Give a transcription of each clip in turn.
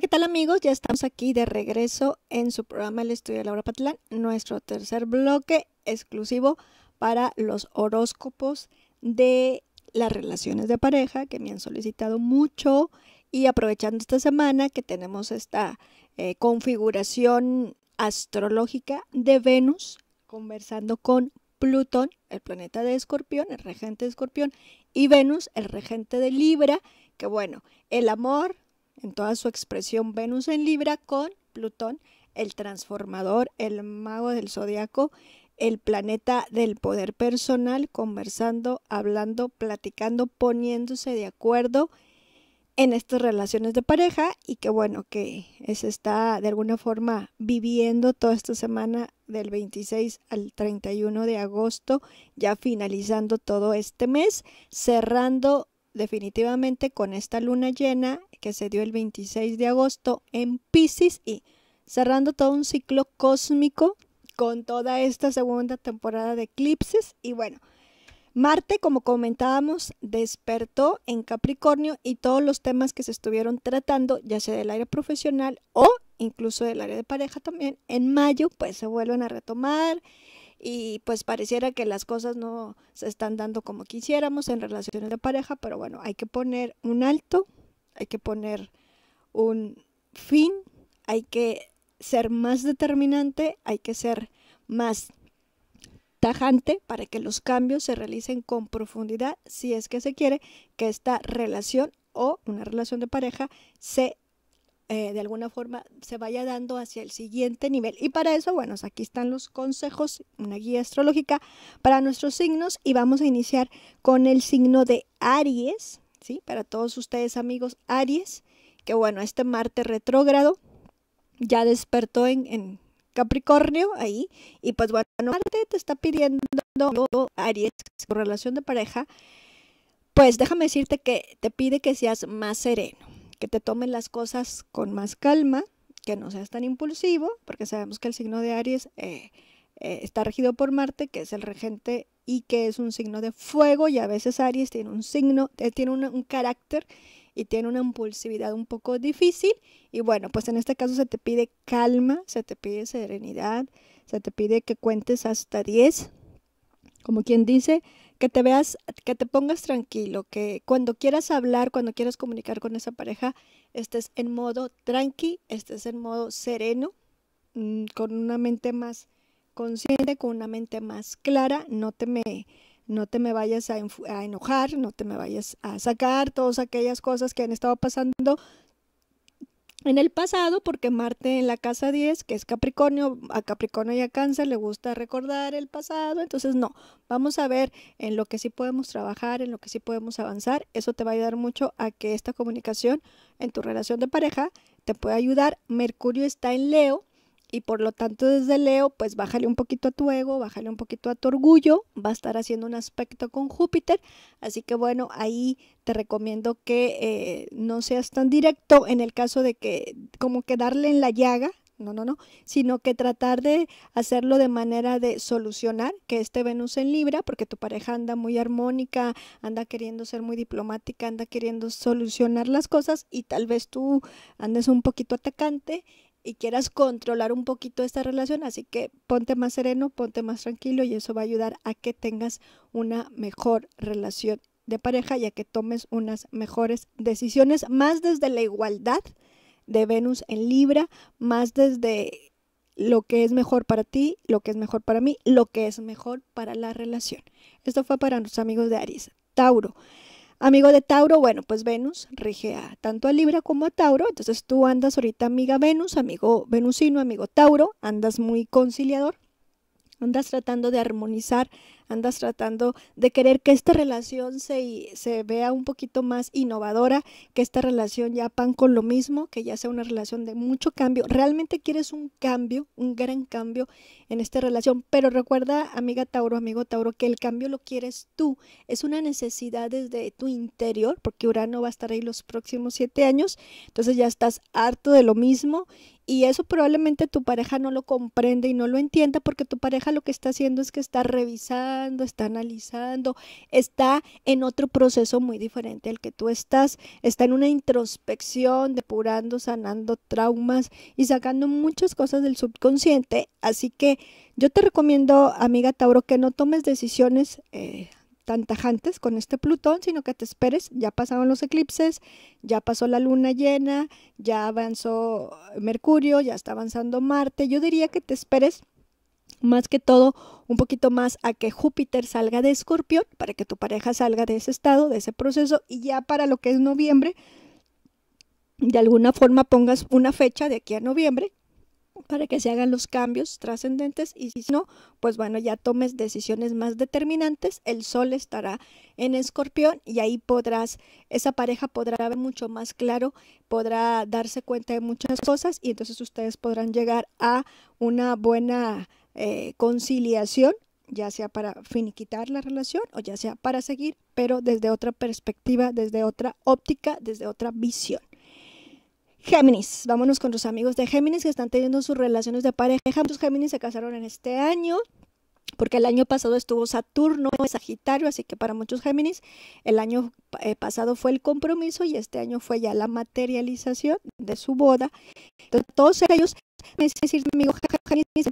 ¿qué tal amigos? Ya estamos aquí de regreso en su programa El Estudio de Laura Patlán, nuestro tercer bloque exclusivo para los horóscopos de las relaciones de pareja que me han solicitado mucho y aprovechando esta semana que tenemos esta eh, configuración astrológica de Venus conversando con Plutón, el planeta de Escorpión, el regente de Escorpión, y Venus, el regente de Libra, que bueno, el amor, en toda su expresión Venus en Libra con Plutón, el transformador, el mago del zodiaco, el planeta del poder personal, conversando, hablando, platicando, poniéndose de acuerdo en estas relaciones de pareja y que bueno, que se está de alguna forma viviendo toda esta semana del 26 al 31 de agosto, ya finalizando todo este mes, cerrando definitivamente con esta luna llena que se dio el 26 de agosto en Pisces y cerrando todo un ciclo cósmico con toda esta segunda temporada de eclipses y bueno, Marte, como comentábamos, despertó en Capricornio y todos los temas que se estuvieron tratando, ya sea del área profesional o incluso del área de pareja también, en mayo pues se vuelven a retomar y pues pareciera que las cosas no se están dando como quisiéramos en relaciones de pareja, pero bueno, hay que poner un alto, hay que poner un fin, hay que ser más determinante, hay que ser más tajante para que los cambios se realicen con profundidad si es que se quiere que esta relación o una relación de pareja se eh, de alguna forma se vaya dando hacia el siguiente nivel. Y para eso, bueno, pues aquí están los consejos, una guía astrológica para nuestros signos y vamos a iniciar con el signo de Aries, ¿sí? Para todos ustedes amigos Aries, que bueno, este Marte retrógrado ya despertó en, Capricornio ahí y pues bueno, Marte te está pidiendo Aries su relación de pareja, pues déjame decirte que te pide que seas más sereno que te tomen las cosas con más calma, que no seas tan impulsivo, porque sabemos que el signo de Aries eh, eh, está regido por Marte, que es el regente y que es un signo de fuego, y a veces Aries tiene un signo, eh, tiene un carácter y tiene una impulsividad un poco difícil. Y bueno, pues en este caso se te pide calma, se te pide serenidad, se te pide que cuentes hasta 10, como quien dice, que te veas, que te pongas tranquilo, que cuando quieras hablar, cuando quieras comunicar con esa pareja, estés en modo tranqui, estés en modo sereno, mm, con una mente más consciente, con una mente más clara, no te me, no te me vayas a, a enojar, no te me vayas a sacar todas aquellas cosas que han estado pasando, en el pasado, porque Marte en la casa 10, que es Capricornio, a Capricornio y a Cáncer le gusta recordar el pasado, entonces no, vamos a ver en lo que sí podemos trabajar, en lo que sí podemos avanzar, eso te va a ayudar mucho a que esta comunicación en tu relación de pareja te pueda ayudar. Mercurio está en Leo, y por lo tanto desde Leo, pues bájale un poquito a tu ego, bájale un poquito a tu orgullo, va a estar haciendo un aspecto con Júpiter, así que bueno, ahí te recomiendo que eh, no seas tan directo en el caso de que como que darle en la llaga, no, no, no, sino que tratar de hacerlo de manera de solucionar que esté Venus en Libra, porque tu pareja anda muy armónica, anda queriendo ser muy diplomática, anda queriendo solucionar las cosas y tal vez tú andes un poquito atacante y quieras controlar un poquito esta relación. Así que ponte más sereno, ponte más tranquilo y eso va a ayudar a que tengas una mejor relación de pareja y a que tomes unas mejores decisiones, más desde la igualdad de Venus en Libra, más desde lo que es mejor para ti, lo que es mejor para mí, lo que es mejor para la relación. Esto fue para nuestros amigos de Aries. Tauro. Amigo de Tauro, bueno, pues Venus rige a, tanto a Libra como a Tauro. Entonces tú andas ahorita amiga Venus, amigo venusino, amigo Tauro, andas muy conciliador. Andas tratando de armonizar, andas tratando de querer que esta relación se, vea un poquito más innovadora, que esta relación ya pan con lo mismo, que ya sea una relación de mucho cambio. Realmente quieres un cambio, un gran cambio en esta relación, pero recuerda, amiga Tauro, amigo Tauro, que el cambio lo quieres tú. Es una necesidad desde tu interior, porque Urano va a estar ahí los próximos siete años, entonces ya estás harto de lo mismo y eso probablemente tu pareja no lo comprende y no lo entienda porque tu pareja lo que está haciendo es que está revisando, está analizando, está en otro proceso muy diferente al que tú estás, está en una introspección, depurando, sanando traumas y sacando muchas cosas del subconsciente. Así que yo te recomiendo, amiga Tauro, que no tomes decisiones eh, tan tajantes con este Plutón, sino que te esperes, ya pasaron los eclipses, ya pasó la luna llena, ya avanzó eh, Mercurio, ya está avanzando Marte. Yo diría que te esperes más que todo un poquito más a que Júpiter salga de Escorpión para que tu pareja salga de ese estado, de ese proceso y ya para lo que es noviembre, de alguna forma pongas una fecha de aquí a noviembre para que se hagan los cambios trascendentes y si no, pues bueno, ya tomes decisiones más determinantes. El sol estará en escorpión y ahí podrás, esa pareja podrá ver mucho más claro, podrá darse cuenta de muchas cosas y entonces ustedes podrán llegar a una buena eh, conciliación ya sea para finiquitar la relación o ya sea para seguir, pero desde otra perspectiva, desde otra óptica, desde otra visión. Géminis, vámonos con los amigos de Géminis que están teniendo sus relaciones de pareja. Muchos Géminis se casaron en este año, porque el año pasado estuvo Saturno en Sagitario, así que para muchos Géminis el año eh, pasado fue el compromiso y este año fue ya la materialización de su boda. Entonces, todos ellos, es decir, amigo Géminis,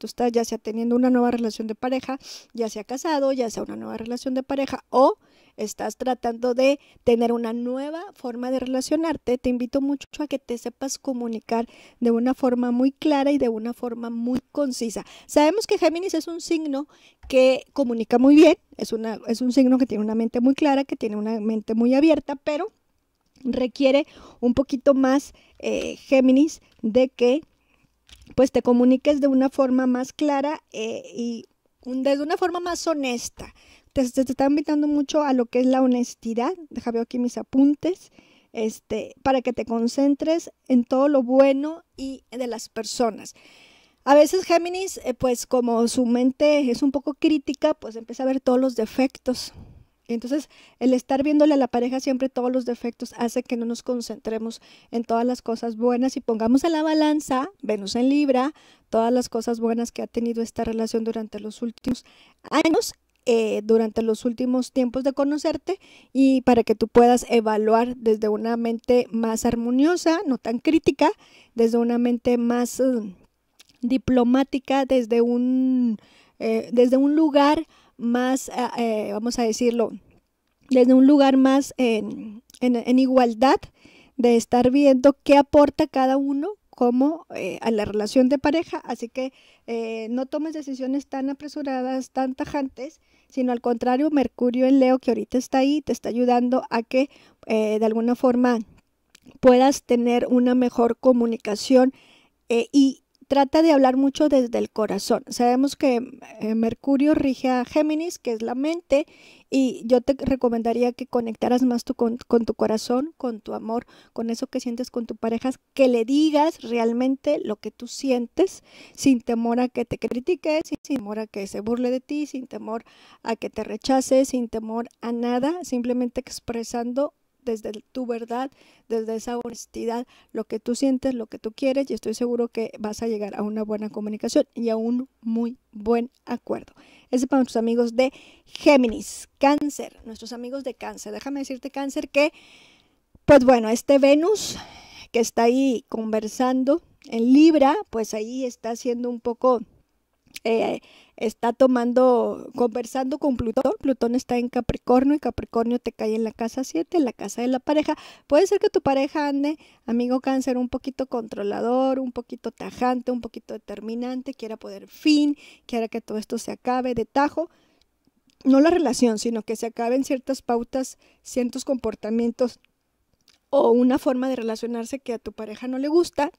tú estás ya sea teniendo una nueva relación de pareja, ya sea casado, ya sea una nueva relación de pareja o estás tratando de tener una nueva forma de relacionarte, te invito mucho a que te sepas comunicar de una forma muy clara y de una forma muy concisa. Sabemos que Géminis es un signo que comunica muy bien, es, una, es un signo que tiene una mente muy clara, que tiene una mente muy abierta, pero requiere un poquito más eh, Géminis de que pues te comuniques de una forma más clara eh, y de una forma más honesta te, te, está invitando mucho a lo que es la honestidad. Deja veo aquí mis apuntes. Este, para que te concentres en todo lo bueno y de las personas. A veces Géminis, eh, pues como su mente es un poco crítica, pues empieza a ver todos los defectos. Entonces, el estar viéndole a la pareja siempre todos los defectos hace que no nos concentremos en todas las cosas buenas y pongamos a la balanza, Venus en Libra, todas las cosas buenas que ha tenido esta relación durante los últimos años eh, durante los últimos tiempos de conocerte y para que tú puedas evaluar desde una mente más armoniosa, no tan crítica, desde una mente más mm, diplomática, desde un, eh, desde un lugar más, ah, eh, vamos a decirlo, desde un lugar más en, igualdad, de estar viendo qué aporta cada uno como a la relación de pareja. Así que no tomes decisiones tan apresuradas, tan tajantes, sino al contrario, Mercurio en Leo, que ahorita está ahí, te está ayudando a que eh, de alguna forma puedas tener una mejor comunicación eh, y trata de hablar mucho desde el corazón. Sabemos que eh, Mercurio rige a Géminis, que es la mente, y yo te recomendaría que conectaras más tu, con, tu corazón, con tu amor, con eso que sientes con tu pareja, que le digas realmente lo que tú sientes, sin temor a que te critique, sin, temor a que se burle de ti, sin temor a que te rechace, sin temor a nada, simplemente expresando desde tu verdad, desde esa honestidad, lo que tú sientes, lo que tú quieres y estoy seguro que vas a llegar a una buena comunicación y a un muy buen acuerdo. Ese para nuestros amigos de Géminis, cáncer, nuestros amigos de cáncer. Déjame decirte cáncer que, pues bueno, este Venus que está ahí conversando en Libra, pues ahí está haciendo un poco eh, está tomando, conversando con Plutón. Plutón está en Capricornio y Capricornio te cae en la casa 7, en la casa de la pareja. Puede ser que tu pareja ande, amigo cáncer, un poquito controlador, un poquito tajante, un poquito determinante, quiera poder fin, quiera que todo esto se acabe de tajo. No la relación, sino que se acaben ciertas pautas, ciertos comportamientos o una forma de relacionarse que a tu pareja no le gusta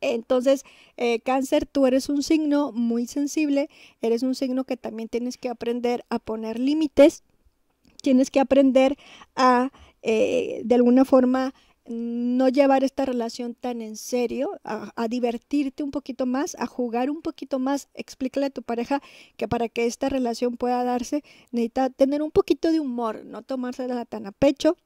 entonces, eh, cáncer, tú eres un signo muy sensible, eres un signo que también tienes que aprender a poner límites, tienes que aprender a, eh, de alguna forma, mm, no llevar esta relación tan en serio, a, divertirte un poquito más, a jugar un poquito más. Explícale a tu pareja que para que esta relación pueda darse necesita tener un poquito de humor, no tomársela tan a pecho,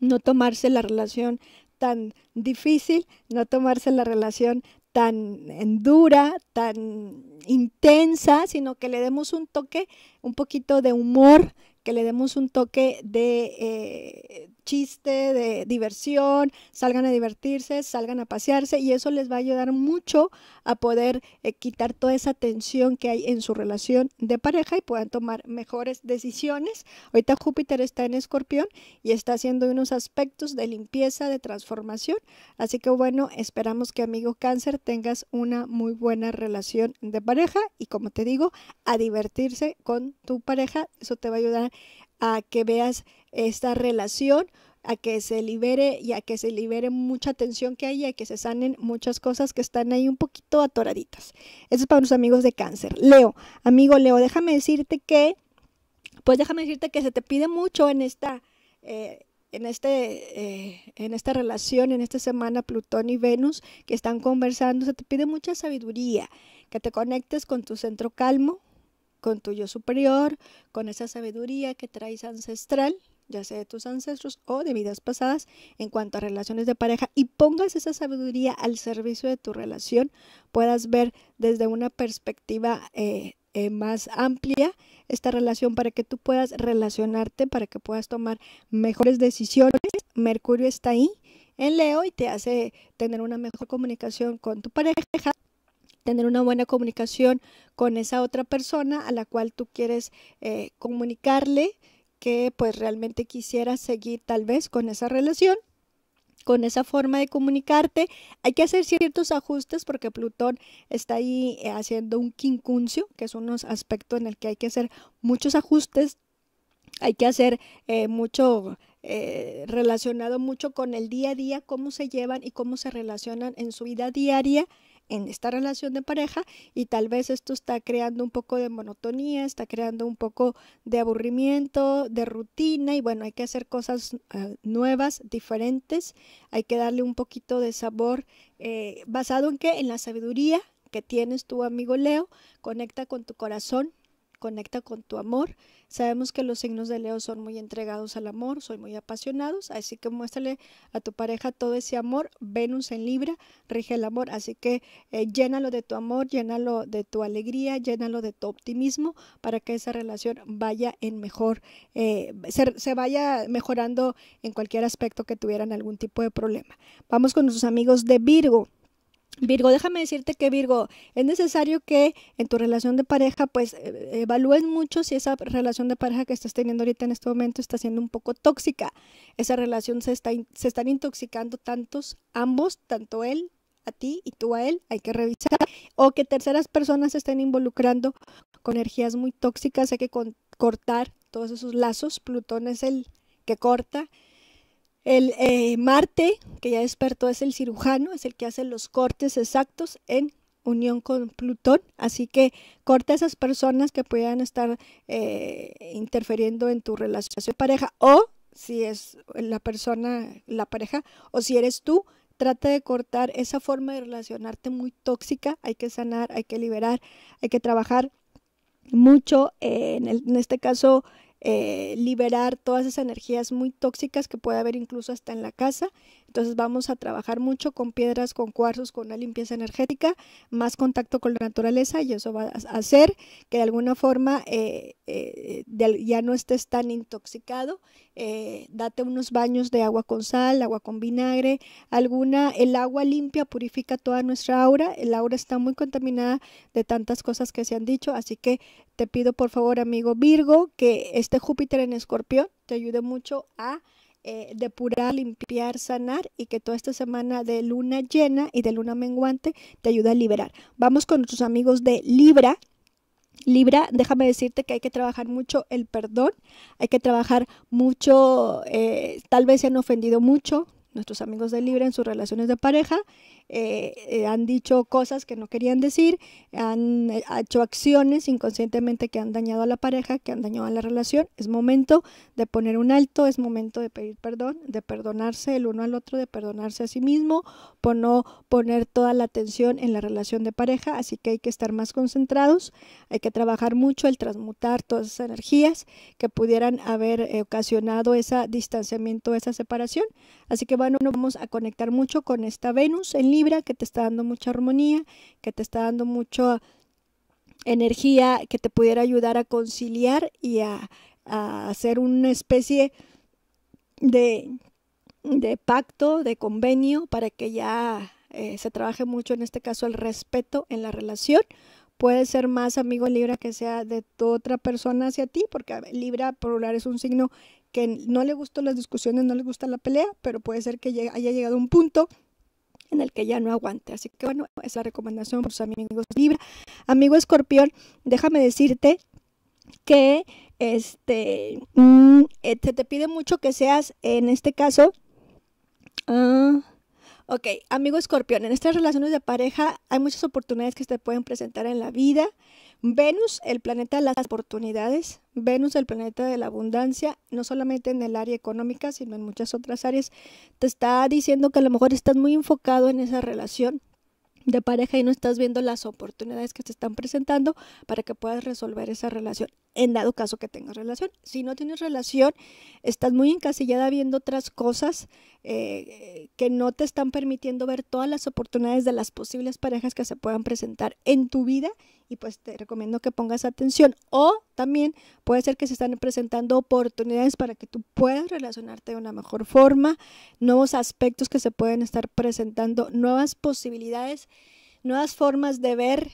no tomarse la relación tan difícil, no tomarse la relación tan dura, tan intensa, sino que le demos un toque, un poquito de humor, que le demos un toque de, eh, chiste, de diversión, salgan a divertirse, salgan a pasearse y eso les va a ayudar mucho a poder eh, quitar toda esa tensión que hay en su relación de pareja y puedan tomar mejores decisiones. Ahorita Júpiter está en escorpión y está haciendo unos aspectos de limpieza, de transformación. Así que bueno, esperamos que amigo cáncer tengas una muy buena relación de pareja y como te digo, a divertirse con tu pareja. Eso te va a ayudar a que veas esta relación a que se libere y a que se libere mucha tensión que hay y a que se sanen muchas cosas que están ahí un poquito atoraditas. Eso es para los amigos de cáncer. Leo, amigo Leo, déjame decirte que, pues déjame decirte que se te pide mucho en esta, eh, en, este, eh, en esta relación, en esta semana Plutón y Venus que están conversando, se te pide mucha sabiduría, que te conectes con tu centro calmo, con tu yo superior, con esa sabiduría que traes ancestral, ya sea de tus ancestros o de vidas pasadas, en cuanto a relaciones de pareja y pongas esa sabiduría al servicio de tu relación, puedas ver desde una perspectiva eh, eh, más amplia esta relación para que tú puedas relacionarte, para que puedas tomar mejores decisiones. Mercurio está ahí en Leo y te hace tener una mejor comunicación con tu pareja tener una buena comunicación con esa otra persona a la cual tú quieres eh, comunicarle, que pues realmente quisieras seguir tal vez con esa relación, con esa forma de comunicarte. Hay que hacer ciertos ajustes porque Plutón está ahí eh, haciendo un quincuncio, que es un aspecto en el que hay que hacer muchos ajustes, hay que hacer eh, mucho eh, relacionado mucho con el día a día, cómo se llevan y cómo se relacionan en su vida diaria en esta relación de pareja y tal vez esto está creando un poco de monotonía, está creando un poco de aburrimiento, de rutina y bueno, hay que hacer cosas eh, nuevas, diferentes, hay que darle un poquito de sabor eh, basado en que en la sabiduría que tienes tu amigo Leo, conecta con tu corazón, conecta con tu amor. Sabemos que los signos de Leo son muy entregados al amor, son muy apasionados, así que muéstrale a tu pareja todo ese amor. Venus en Libra rige el amor, así que eh, llénalo de tu amor, llénalo de tu alegría, llénalo de tu optimismo para que esa relación vaya en mejor, eh, se vaya mejorando en cualquier aspecto que tuvieran algún tipo de problema. Vamos con nuestros amigos de Virgo. Virgo, déjame decirte que Virgo, es necesario que en tu relación de pareja, pues e-, e-, evalúes mucho si esa relación de pareja que estás teniendo ahorita en este momento está siendo un poco tóxica. Esa relación se, está, se están intoxicando tantos, ambos, tanto él a ti y tú a él, hay que revisar. O que terceras personas se estén involucrando con energías muy tóxicas, hay que cortar todos esos lazos. Plutón es el que corta el eh, Marte, que ya despertó, es el cirujano, es el que hace los cortes exactos en unión con Plutón, así que corta a esas personas que puedan estar eh, interfiriendo en tu relación de pareja o si es la persona, la pareja o si eres tú, trata de cortar esa forma de relacionarte muy tóxica, hay que sanar, hay que liberar, hay que trabajar mucho eh, en, en, este caso eh, liberar todas esas energías muy tóxicas que puede haber incluso hasta en la casa. Entonces vamos a trabajar mucho con piedras, con cuarzos, con una limpieza energética, más contacto con la naturaleza y eso va a hacer que de alguna forma eh, eh, ya no estés tan intoxicado. date unos baños de agua con sal, agua con vinagre, alguna, el agua limpia purifica toda nuestra aura. El aura está muy contaminada de tantas cosas que se han dicho, así que te pido por favor, amigo Virgo, que este Júpiter en escorpión te ayude mucho a eh, depurar, limpiar, sanar y que toda esta semana de luna llena y de luna menguante te ayude a liberar. Vamos con nuestros amigos de Libra. Libra, déjame decirte que hay que trabajar mucho el perdón, hay que trabajar mucho, eh, tal vez se han ofendido mucho, nuestros amigos de Libre en sus relaciones de pareja, eh, eh, han dicho cosas que no querían decir, han eh, hecho acciones inconscientemente que han dañado a la pareja, que han dañado a la relación. Es momento de poner un alto, es momento de pedir perdón, de perdonarse el uno al otro, de perdonarse a sí mismo, por no poner toda la atención en la relación de pareja, así que hay que estar más concentrados, hay que trabajar mucho el transmutar todas esas energías que pudieran haber ocasionado ese distanciamiento, esa separación. Así que bueno, vamos a conectar mucho con esta Venus en Libra que te está dando mucha armonía, que te está dando mucha energía, que te pudiera ayudar a conciliar y a, hacer una especie de, pacto, de convenio, para que ya eh, se trabaje mucho, en este caso, el respeto en la relación. Puede ser más amigo Libra que sea de tu otra persona hacia ti, porque Libra por es un signo que no le gustan las discusiones, no le gusta la pelea, pero puede ser que haya llegado un punto en el que ya no aguante. Así que bueno, es la recomendación por sus amigos Libra. Amigo Escorpión, déjame decirte que este mm, eh, te, pide mucho que seas, en este caso, ah, Ok, amigo escorpión, en estas relaciones de pareja hay muchas oportunidades que se pueden presentar en la vida. Venus, el planeta de las oportunidades, Venus, el planeta de la abundancia, no solamente en el área económica, sino en muchas otras áreas, te está diciendo que a lo mejor estás muy enfocado en esa relación de pareja y no estás viendo las oportunidades que te están presentando para que puedas resolver esa relación en dado caso que tengas relación. Si no tienes relación, estás muy encasillada viendo otras cosas eh, que no te están permitiendo ver todas las oportunidades de las posibles parejas que se puedan presentar en tu vida y pues te recomiendo que pongas atención. O también puede ser que se están presentando oportunidades para que tú puedas relacionarte de una mejor forma, nuevos aspectos que se pueden estar presentando, nuevas posibilidades, nuevas formas de ver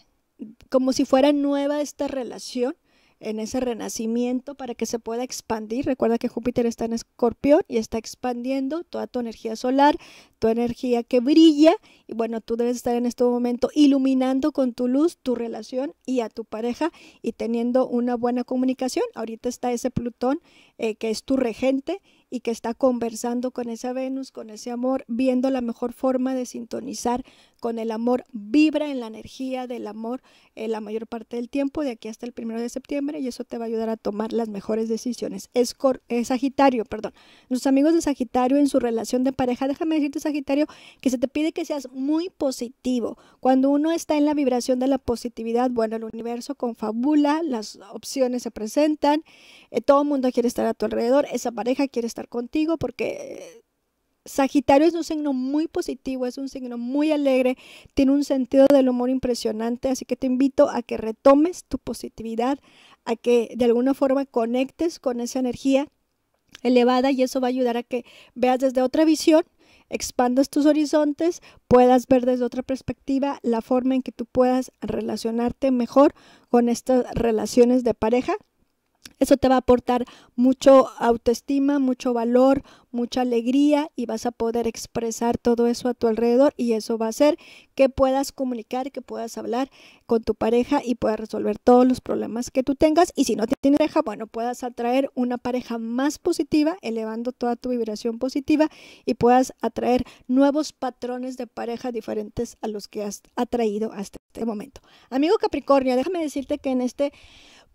como si fuera nueva esta relación en ese renacimiento para que se pueda expandir. Recuerda que Júpiter está en escorpión y está expandiendo toda tu energía solar, tu energía que brilla y bueno, tú debes estar en este momento iluminando con tu luz tu relación y a tu pareja y teniendo una buena comunicación. Ahorita está ese Plutón eh, que es tu regente y que está conversando con esa Venus, con ese amor, viendo la mejor forma de sintonizar con el amor. Vibra en la energía del amor eh, la mayor parte del tiempo, de aquí hasta el primero de septiembre, y eso te va a ayudar a tomar las mejores decisiones. Es Sagitario, perdón. Los amigos de Sagitario en su relación de pareja, déjame decirte, Sagitario, que se te pide que seas muy positivo. Cuando uno está en la vibración de la positividad, bueno, el universo confabula, las opciones se presentan, eh, todo el mundo quiere estar a tu alrededor, esa pareja quiere estar contigo porque... Eh, Sagitario es un signo muy positivo, es un signo muy alegre, tiene un sentido del humor impresionante, así que te invito a que retomes tu positividad, a que de alguna forma conectes con esa energía elevada y eso va a ayudar a que veas desde otra visión expandas tus horizontes, puedas ver desde otra perspectiva la forma en que tú puedas relacionarte mejor con estas relaciones de pareja eso te va a aportar mucho autoestima, mucho valor, mucha alegría y vas a poder expresar todo eso a tu alrededor y eso va a hacer que puedas comunicar, que puedas hablar con tu pareja y puedas resolver todos los problemas que tú tengas. Y si no tienes pareja, bueno, puedas atraer una pareja más positiva, elevando toda tu vibración positiva y puedas atraer nuevos patrones de pareja diferentes a los que has atraído hasta este momento. Amigo Capricornio, déjame decirte que en este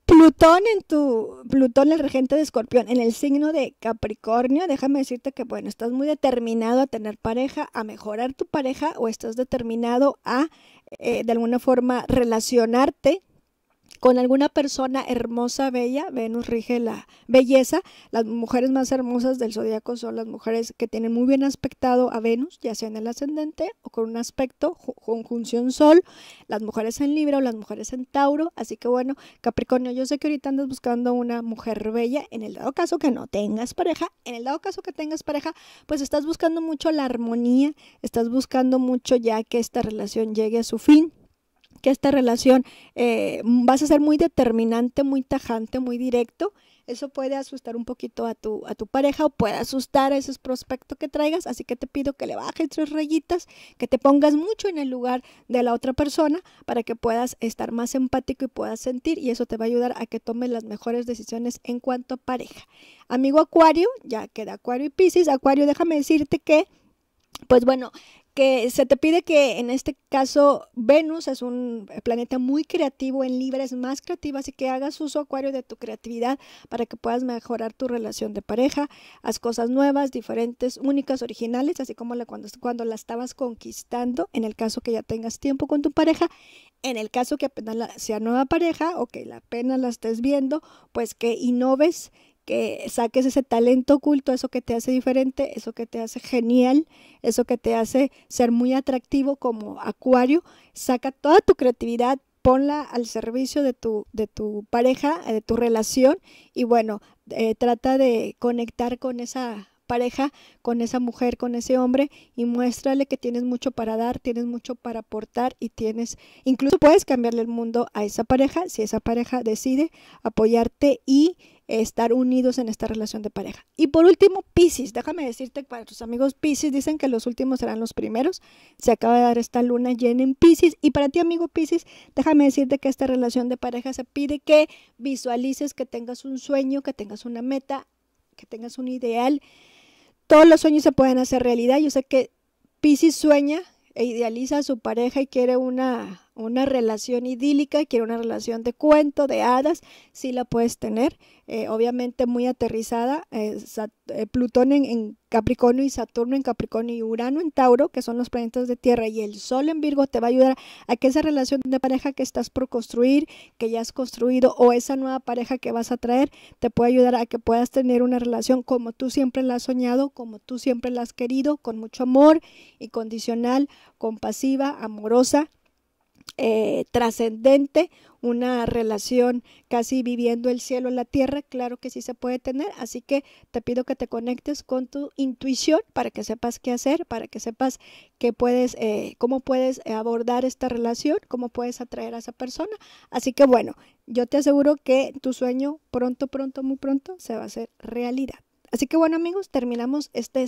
Plutón en tu Plutón el regente de Escorpión en el signo de Capricornio, déjame decirte que bueno, estás muy determinado a tener pareja, a mejorar tu pareja o estás determinado a eh, de alguna forma relacionarte con alguna persona hermosa, bella, Venus rige la belleza. Las mujeres más hermosas del zodiaco son las mujeres que tienen muy bien aspectado a Venus, ya sea en el ascendente o con un aspecto conjunción Sol, las mujeres en Libra o las mujeres en Tauro. Así que bueno, Capricornio, yo sé que ahorita andas buscando una mujer bella, en el dado caso que no tengas pareja, en el dado caso que tengas pareja, pues estás buscando mucho la armonía, estás buscando mucho ya que esta relación llegue a su fin que esta relación eh, vas a ser muy determinante, muy tajante, muy directo. Eso puede asustar un poquito a tu, a tu pareja o puede asustar a esos prospectos que traigas. Así que te pido que le bajes tres rayitas, que te pongas mucho en el lugar de la otra persona para que puedas estar más empático y puedas sentir. Y eso te va a ayudar a que tomes las mejores decisiones en cuanto a pareja. Amigo Acuario, ya queda Acuario y Pisces. Acuario, déjame decirte que pues bueno, que se te pide que en este caso Venus es un planeta muy creativo en Libra, es más creativo, así que hagas uso acuario de tu creatividad para que puedas mejorar tu relación de pareja, haz cosas nuevas, diferentes, únicas, originales, así como la, cuando, cuando la estabas conquistando, en el caso que ya tengas tiempo con tu pareja, en el caso que apenas sea nueva pareja o que la apenas la estés viendo, pues que innoves, que saques ese talento oculto, eso que te hace diferente, eso que te hace genial, eso que te hace ser muy atractivo como acuario, saca toda tu creatividad, ponla al servicio de tu, de tu pareja, eh, de tu relación y bueno, eh, trata de conectar con esa pareja, con esa mujer, con ese hombre y muéstrale que tienes mucho para dar, tienes mucho para aportar y tienes, incluso puedes cambiarle el mundo a esa pareja si esa pareja decide apoyarte y estar unidos en esta relación de pareja. Y por último, Pisces. Déjame decirte que para tus amigos Pisces dicen que los últimos serán los primeros. Se acaba de dar esta luna llena en Pisces. Y para ti, amigo Pisces, déjame decirte que esta relación de pareja se pide que visualices, que tengas un sueño, que tengas una meta, que tengas un ideal. Todos los sueños se pueden hacer realidad. Yo sé que Pisces sueña e idealiza a su pareja y quiere una una relación idílica, quiero una relación de cuento, de hadas, sí la puedes tener, eh, obviamente muy aterrizada, eh, eh, Plutón en, Capricornio y Saturno en Capricornio y Urano en Tauro, que son los planetas de Tierra, y el Sol en Virgo te va a ayudar a que esa relación de pareja que estás por construir, que ya has construido, o esa nueva pareja que vas a traer, te puede ayudar a que puedas tener una relación como tú siempre la has soñado, como tú siempre la has querido, con mucho amor, incondicional, compasiva, amorosa, eh, trascendente, una relación casi viviendo el cielo en la tierra, claro que sí se puede tener, así que te pido que te conectes con tu intuición para que sepas qué hacer, para que sepas qué puedes, eh, cómo puedes abordar esta relación, cómo puedes atraer a esa persona. Así que bueno, yo te aseguro que tu sueño pronto, pronto, muy pronto se va a hacer realidad. Así que bueno amigos, terminamos esta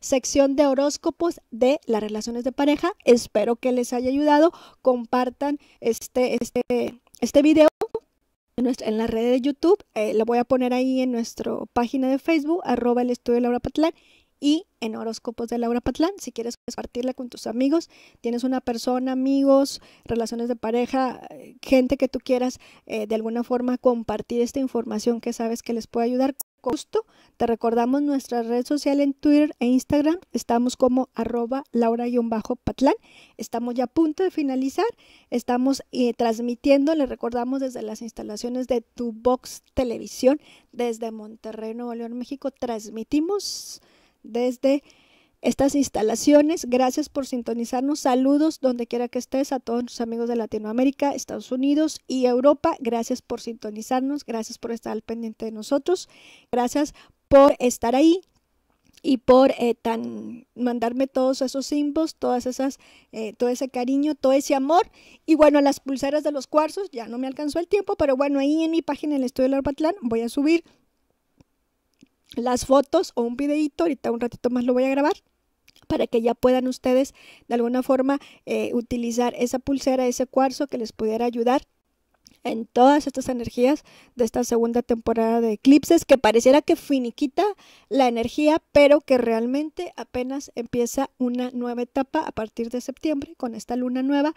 sección de horóscopos de las relaciones de pareja. Espero que les haya ayudado. Compartan este, este, este video en la red de YouTube. Eh, lo voy a poner ahí en nuestra página de Facebook, arroba el estudio de Laura Patlán y en horóscopos de Laura Patlán. Si quieres compartirla con tus amigos, tienes una persona, amigos, relaciones de pareja, eh, gente que tú quieras eh, de alguna forma compartir esta información que sabes que les puede ayudar, costo. Te recordamos nuestra red social en Twitter e Instagram. Estamos como arroba laura-patlán. Estamos ya a punto de finalizar. Estamos eh, transmitiendo, le recordamos desde las instalaciones de Tu Box Televisión, desde Monterrey, Nuevo León, México. Transmitimos desde estas instalaciones. Gracias por sintonizarnos. Saludos donde quiera que estés a todos nuestros amigos de Latinoamérica, Estados Unidos y Europa. Gracias por sintonizarnos. Gracias por estar al pendiente de nosotros. Gracias por estar ahí y por eh, mandarme todos esos simbos, todas esas, eh, todo ese cariño, todo ese amor. Y bueno, las pulseras de los cuarzos, ya no me alcanzó el tiempo, pero bueno, ahí en mi página, en el estudio de Arbatlán, voy a subir las fotos o un videito, ahorita un ratito más lo voy a grabar, para que ya puedan ustedes de alguna forma eh, utilizar esa pulsera, ese cuarzo que les pudiera ayudar en todas estas energías de esta segunda temporada de eclipses que pareciera que finiquita la energía, pero que realmente apenas empieza una nueva etapa a partir de septiembre con esta luna nueva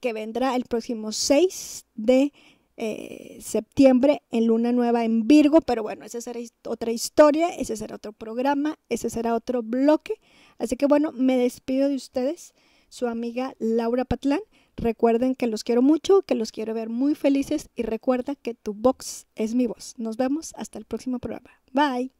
que vendrá el próximo 6 de eh, septiembre en Luna Nueva en Virgo, pero bueno, esa será otra historia, ese será otro programa, ese será otro bloque. Así que bueno, me despido de ustedes, su amiga Laura Patlán. Recuerden que los quiero mucho, que los quiero ver muy felices y recuerda que tu box es mi voz. Nos vemos hasta el próximo programa. Bye.